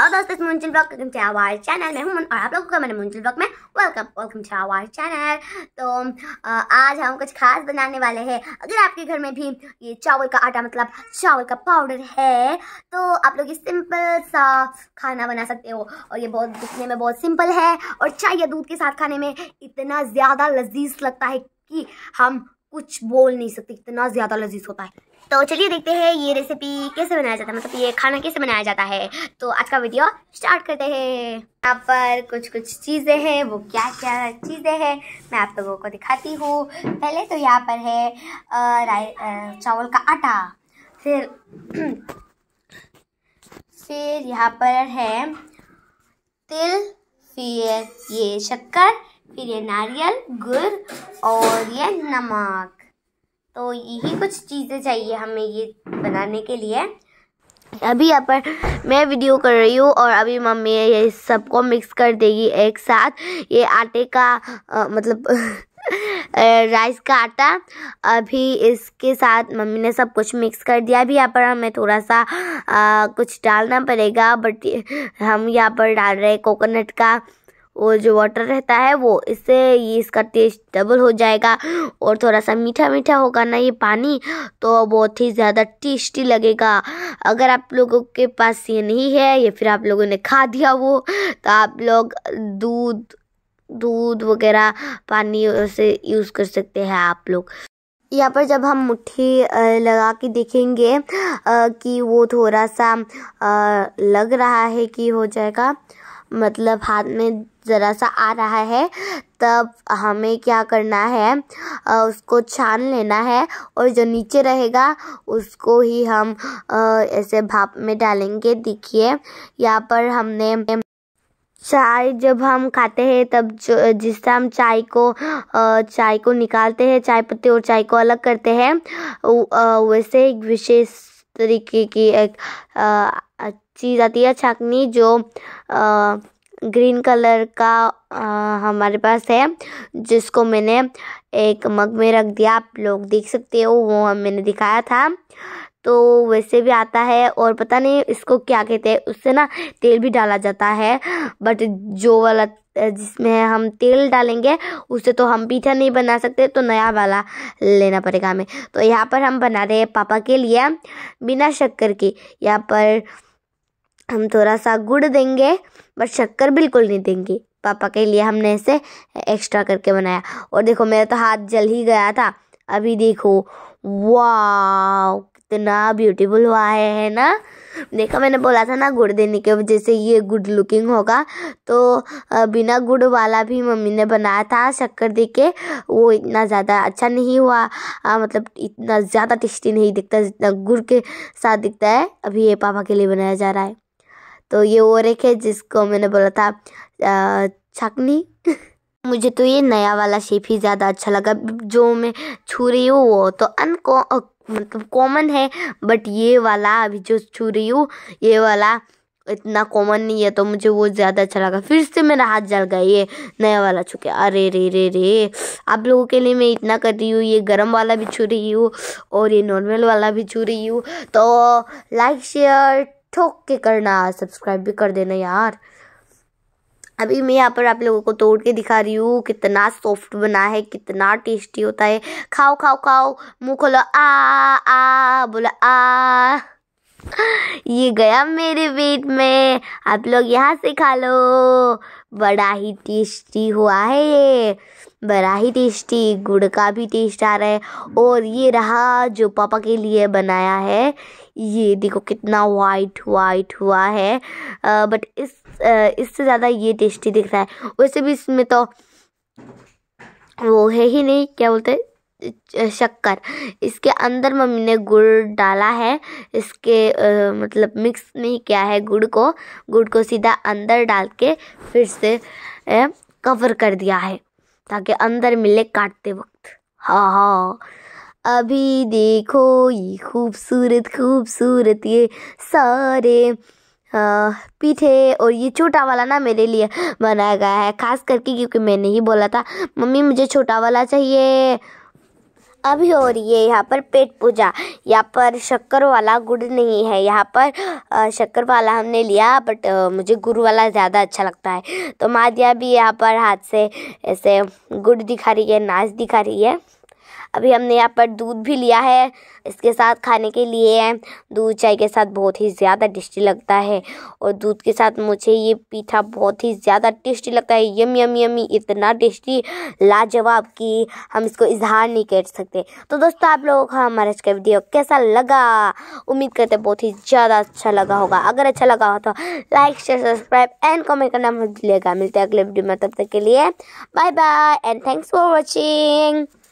hello दोस्तों Munchal blog welcome to our channel मैं हूं और आप लोगों का मेरे मुंचल ब्लॉग में welcome welcome to our channel तो आज हम कुछ खास बनाने वाले हैं अगर आपके घर में भी ये चावल का आटा मतलब चावल का पाउडर है तो आप लोग ये सिंपल सा खाना बना सकते हो और ये बहुत दिखने में बहुत सिंपल है और चाय या दूध के साथ खाने में इतना ज़्यादा लजीज लगता है कि हम कुछ बोल नहीं सकते इतना ज़्यादा लजीज होता है तो चलिए देखते हैं ये रेसिपी कैसे बनाया जाता है मतलब ये खाना कैसे बनाया जाता है तो आज का वीडियो स्टार्ट करते हैं यहाँ पर कुछ कुछ चीज़ें हैं वो क्या क्या चीज़ें हैं मैं आप लोगों को दिखाती हूँ पहले तो यहाँ पर है राय चावल का आटा फिर फिर यहाँ पर है तिल फिर ये शक्कर फिर ये नारियल गुड़ और ये नमक तो यही कुछ चीज़ें चाहिए हमें ये बनाने के लिए अभी यहाँ पर मैं वीडियो कर रही हूँ और अभी मम्मी ये सबको मिक्स कर देगी एक साथ ये आटे का आ, मतलब राइस का आटा अभी इसके साथ मम्मी ने सब कुछ मिक्स कर दिया अभी यहाँ पर हमें थोड़ा सा आ, कुछ डालना पड़ेगा बट हम यहाँ पर डाल रहे कोकोनट का वो जो वाटर रहता है वो इससे ये इसका टेस्ट डबल हो जाएगा और थोड़ा सा मीठा मीठा होगा ना ये पानी तो बहुत ही ज़्यादा टेस्टी लगेगा अगर आप लोगों के पास ये नहीं है या फिर आप लोगों ने खा दिया वो तो आप लोग दूध दूध वगैरह पानी से यूज़ कर सकते हैं आप लोग यहाँ पर जब हम मुट्ठी लगा के देखेंगे कि वो थोड़ा सा लग रहा है कि हो जाएगा मतलब हाथ में ज़रा सा आ रहा है तब हमें क्या करना है उसको छान लेना है और जो नीचे रहेगा उसको ही हम ऐसे भाप में डालेंगे देखिए यहाँ पर हमने चाय जब हम खाते हैं तब जो जिससे हम चाय को चाय को निकालते हैं चाय पत्ती और चाय को अलग करते हैं वैसे एक विशेष तरीके की एक चीज़ आती है छाकनी जो आ, ग्रीन कलर का आ, हमारे पास है जिसको मैंने एक मग में रख दिया आप लोग देख सकते हो वो मैंने दिखाया था तो वैसे भी आता है और पता नहीं इसको क्या कहते हैं उससे ना तेल भी डाला जाता है बट जो वाला जिसमें हम तेल डालेंगे उससे तो हम पीठा नहीं बना सकते तो नया वाला लेना पड़ेगा हमें तो यहाँ पर हम बना रहे हैं पापा के लिए बिना शक्कर के यहाँ पर हम थोड़ा सा गुड़ देंगे बट शक्कर बिल्कुल नहीं देंगे पापा के लिए हमने ऐसे एक्स्ट्रा करके बनाया और देखो मेरा तो हाथ जल ही गया था अभी देखो वाह कितना ब्यूटीफुल हुआ है है ना देखा मैंने बोला था ना गुड़ देने के वजह से ये गुड लुकिंग होगा तो बिना गुड़ वाला भी मम्मी ने बनाया था शक्कर दे के वो इतना ज़्यादा अच्छा नहीं हुआ आ, मतलब इतना ज़्यादा टेस्टी नहीं दिखता जितना गुड़ के साथ दिखता है अभी ये पापा के लिए बनाया जा रहा है तो ये और एक है जिसको मैंने बोला था छकनी मुझे तो ये नया वाला शेप ही ज़्यादा अच्छा लगा जो मैं छू रही हूँ वो तो अनको मतलब कॉमन है बट ये वाला अभी जो छू रही हूँ ये वाला इतना कॉमन नहीं है तो मुझे वो ज़्यादा अच्छा लगा फिर से मेरा हाथ जल गया ये नया वाला छू के अरे रे रे रे आप लोगों के लिए मैं इतना कर रही हूँ ये गर्म वाला भी छू रही हूँ और ये नॉर्मल वाला भी छू रही हूँ तो लाइक शेयर ठोक के करना सब्सक्राइब भी कर देना यार अभी मैं यहाँ पर आप लोगों को तोड़ के दिखा रही हूँ कितना सॉफ्ट बना है कितना टेस्टी होता है खाओ खाओ खाओ मुँह खोलो आ आ बोला आ ये गया मेरे पेट में आप लोग यहाँ से खा लो बड़ा ही टेस्टी हुआ है ये बड़ा ही टेस्टी गुड़ का भी टेस्ट आ रहा है और ये रहा जो पापा के लिए बनाया है ये देखो कितना वाइट वाइट हुआ है आ, बट इस इससे ज़्यादा ये टेस्टी दिख रहा है वैसे भी इसमें तो वो है ही नहीं क्या बोलते हैं शक्कर इसके अंदर मम्मी ने गुड़ डाला है इसके आ, मतलब मिक्स नहीं किया है गुड़ को गुड़ को सीधा अंदर डाल के फिर से ए, कवर कर दिया है ताकि अंदर मिले काटते वक्त हाँ हाँ अभी देखो ये खूबसूरत खूबसूरत ये सारे पीठे और ये छोटा वाला ना मेरे लिए बनाया गया है खास करके क्योंकि मैंने ही बोला था मम्मी मुझे छोटा वाला चाहिए अभी हो रही है यहाँ पर पेट पूजा यहाँ पर शक्कर वाला गुड़ नहीं है यहाँ पर शक्कर वाला हमने लिया बट मुझे गुड़ वाला ज़्यादा अच्छा लगता है तो मादिया भी यहाँ पर हाथ से ऐसे गुड़ दिखा रही है नाच दिखा रही है अभी हमने यहाँ पर दूध भी लिया है इसके साथ खाने के लिए दूध चाय के साथ बहुत ही ज़्यादा टेस्टी लगता है और दूध के साथ मुझे ये पीठा बहुत ही ज़्यादा टेस्टी लगता है यम यम यमी इतना टेस्टी लाजवाब कि हम इसको इजहार नहीं कर सकते तो दोस्तों आप लोगों का हमारा आज का वीडियो कैसा लगा उम्मीद करते बहुत ही ज़्यादा अच्छा लगा होगा अगर अच्छा लगा हो तो like share subscribe and comment करना मिलेगा मिलते हैं अगले वीडियो में तब तक के लिए bye bye and thanks for watching